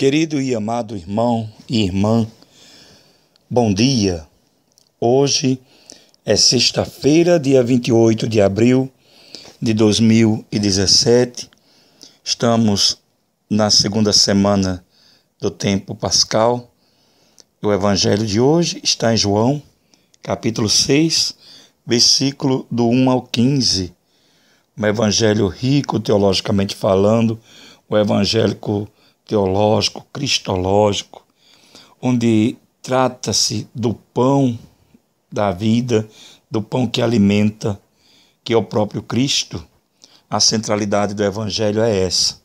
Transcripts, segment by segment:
Querido e amado irmão e irmã, bom dia. Hoje é sexta-feira, dia 28 de abril de 2017. Estamos na segunda semana do tempo pascal. O evangelho de hoje está em João, capítulo 6, versículo do 1 ao 15. Um evangelho rico teologicamente falando, o evangélico teológico, cristológico, onde trata-se do pão da vida, do pão que alimenta, que é o próprio Cristo, a centralidade do Evangelho é essa.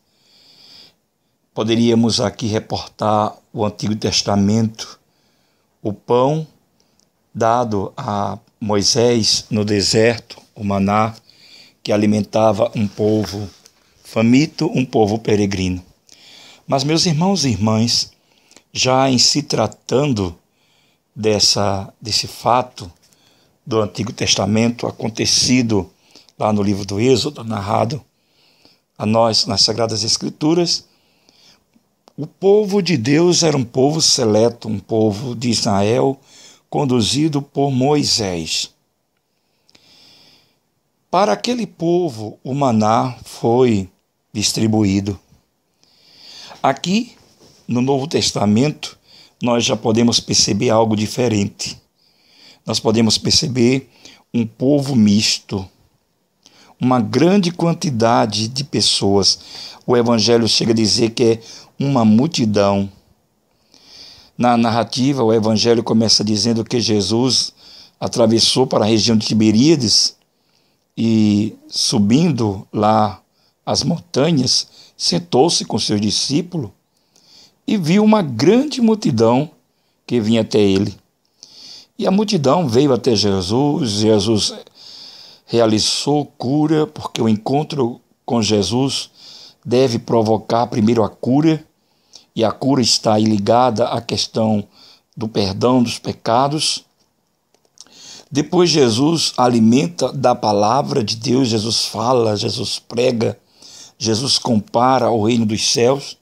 Poderíamos aqui reportar o Antigo Testamento, o pão dado a Moisés no deserto, o maná, que alimentava um povo faminto, um povo peregrino. Mas, meus irmãos e irmãs, já em se tratando dessa, desse fato do Antigo Testamento acontecido lá no livro do Êxodo, narrado a nós nas Sagradas Escrituras, o povo de Deus era um povo seleto, um povo de Israel conduzido por Moisés. Para aquele povo, o maná foi distribuído. Aqui, no Novo Testamento, nós já podemos perceber algo diferente. Nós podemos perceber um povo misto, uma grande quantidade de pessoas. O Evangelho chega a dizer que é uma multidão. Na narrativa, o Evangelho começa dizendo que Jesus atravessou para a região de Tiberíades e, subindo lá as montanhas, sentou-se com seus discípulos e viu uma grande multidão que vinha até ele. E a multidão veio até Jesus, Jesus realizou cura, porque o encontro com Jesus deve provocar primeiro a cura, e a cura está ligada à questão do perdão dos pecados. Depois Jesus alimenta da palavra de Deus, Jesus fala, Jesus prega, Jesus compara ao reino dos céus.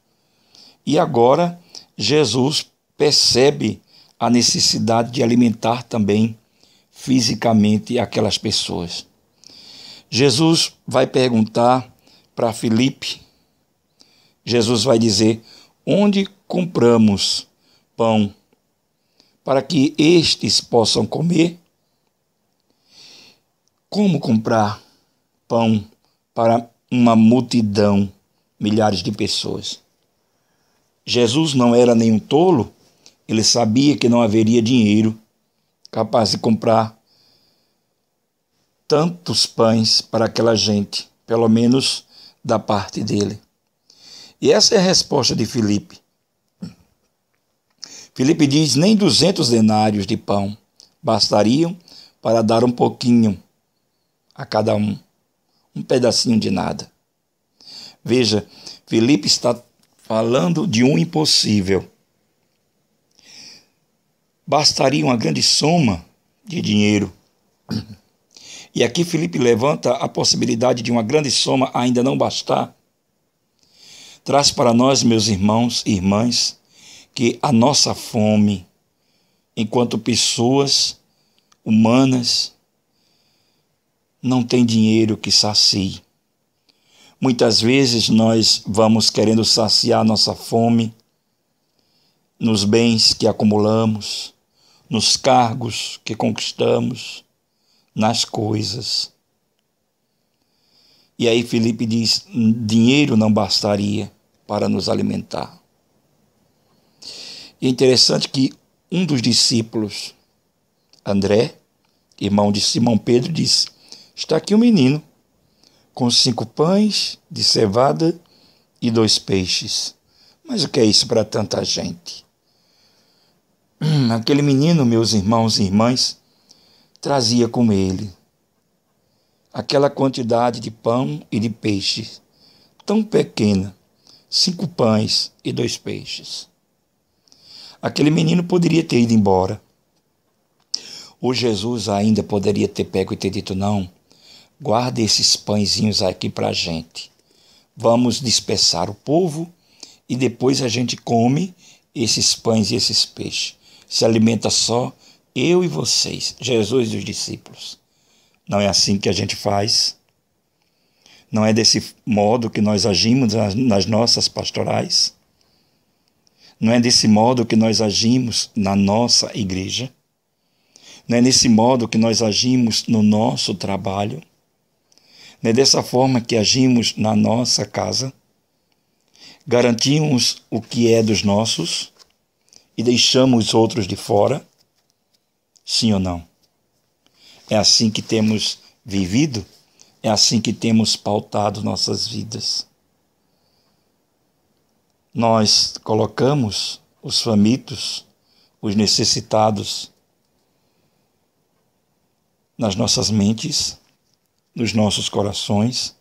E agora Jesus percebe a necessidade de alimentar também fisicamente aquelas pessoas. Jesus vai perguntar para Filipe. Jesus vai dizer: "Onde compramos pão para que estes possam comer?" Como comprar pão para uma multidão, milhares de pessoas. Jesus não era nenhum tolo, ele sabia que não haveria dinheiro capaz de comprar tantos pães para aquela gente, pelo menos da parte dele. E essa é a resposta de Filipe. Filipe diz: nem 200 denários de pão bastariam para dar um pouquinho a cada um um pedacinho de nada. Veja, Felipe está falando de um impossível. Bastaria uma grande soma de dinheiro. E aqui Felipe levanta a possibilidade de uma grande soma ainda não bastar. Traz para nós, meus irmãos e irmãs, que a nossa fome, enquanto pessoas humanas, não tem dinheiro que sacie. Muitas vezes nós vamos querendo saciar nossa fome nos bens que acumulamos, nos cargos que conquistamos, nas coisas. E aí Felipe diz: dinheiro não bastaria para nos alimentar. E é interessante que um dos discípulos, André, irmão de Simão Pedro, disse: está aqui o um menino, com cinco pães de cevada e dois peixes. Mas o que é isso para tanta gente? Hum, aquele menino, meus irmãos e irmãs, trazia com ele aquela quantidade de pão e de peixe tão pequena, cinco pães e dois peixes. Aquele menino poderia ter ido embora. Ou Jesus ainda poderia ter pego e ter dito: Não, guarda esses pãezinhos aqui para a gente. Vamos dispersar o povo e depois a gente come esses pães e esses peixes. Se alimenta só eu e vocês, Jesus e os discípulos. Não é assim que a gente faz. Não é desse modo que nós agimos nas nossas pastorais. Não é desse modo que nós agimos na nossa igreja. Não é nesse modo que nós agimos no nosso trabalho. Não é dessa forma que agimos na nossa casa, garantimos o que é dos nossos e deixamos os outros de fora? Sim ou não? É assim que temos vivido? É assim que temos pautado nossas vidas? Nós colocamos os famintos, os necessitados nas nossas mentes nos nossos corações.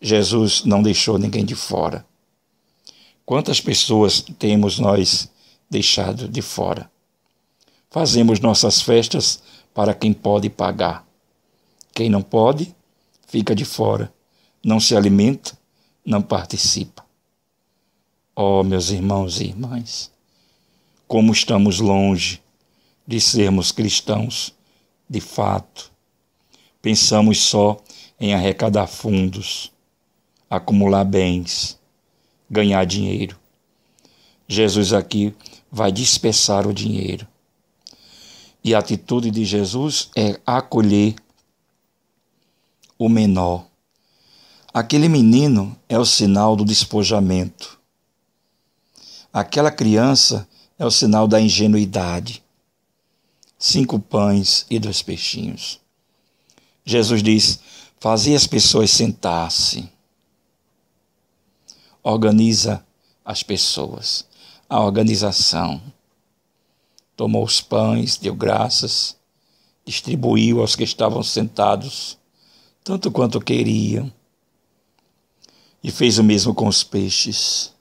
Jesus não deixou ninguém de fora. Quantas pessoas temos nós deixado de fora? Fazemos nossas festas para quem pode pagar. Quem não pode, fica de fora, não se alimenta, não participa. Oh, meus irmãos e irmãs, como estamos longe de sermos cristãos de fato pensamos só em arrecadar fundos, acumular bens, ganhar dinheiro. Jesus aqui vai dispersar o dinheiro. E a atitude de Jesus é acolher o menor. Aquele menino é o sinal do despojamento. Aquela criança é o sinal da ingenuidade. Cinco pães e dois peixinhos. Jesus diz: fazia as pessoas sentar-se. Organiza as pessoas. A organização. Tomou os pães, deu graças, distribuiu aos que estavam sentados, tanto quanto queriam. E fez o mesmo com os peixes.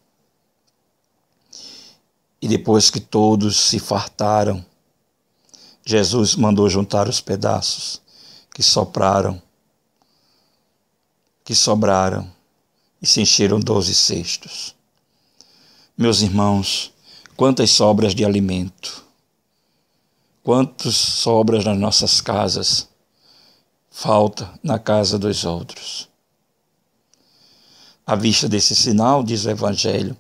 E depois que todos se fartaram, Jesus mandou juntar os pedaços que sopraram, que sobraram e se encheram doze cestos. Meus irmãos, quantas sobras de alimento, quantas sobras nas nossas casas falta na casa dos outros. À vista desse sinal, diz o Evangelho,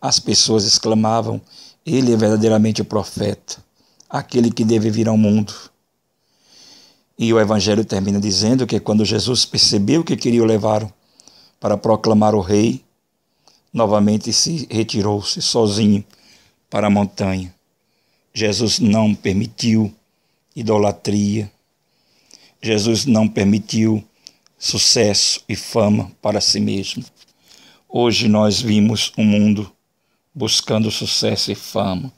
as pessoas exclamavam: Ele é verdadeiramente o profeta, aquele que deve vir ao mundo. E o Evangelho termina dizendo que quando Jesus percebeu que queria o levar para proclamar o rei, novamente se retirou-se sozinho para a montanha. Jesus não permitiu idolatria. Jesus não permitiu sucesso e fama para si mesmo. Hoje nós vimos um mundo buscando sucesso e fama.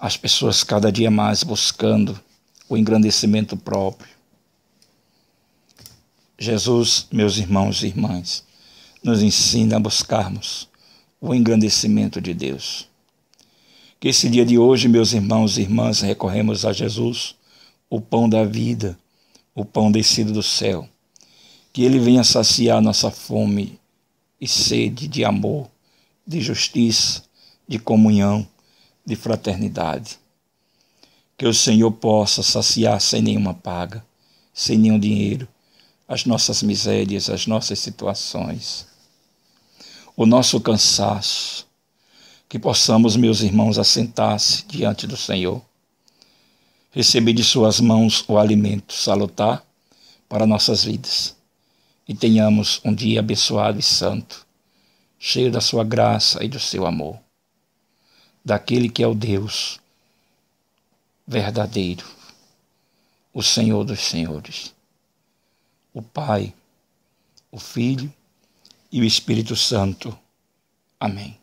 As pessoas cada dia mais buscando o engrandecimento próprio. Jesus, meus irmãos e irmãs, nos ensina a buscarmos o engrandecimento de Deus. Que esse dia de hoje, meus irmãos e irmãs, recorremos a Jesus, o pão da vida, o pão descido do céu. Que ele venha saciar nossa fome e sede de amor, de justiça, de comunhão, de fraternidade que o Senhor possa saciar sem nenhuma paga, sem nenhum dinheiro, as nossas misérias, as nossas situações, o nosso cansaço, que possamos, meus irmãos, assentar-se diante do Senhor, receber de Suas mãos o alimento salutar para nossas vidas e tenhamos um dia abençoado e santo, cheio da Sua graça e do seu amor, daquele que é o Deus verdadeiro, o Senhor dos Senhores, o Pai, o Filho e o Espírito Santo. Amém.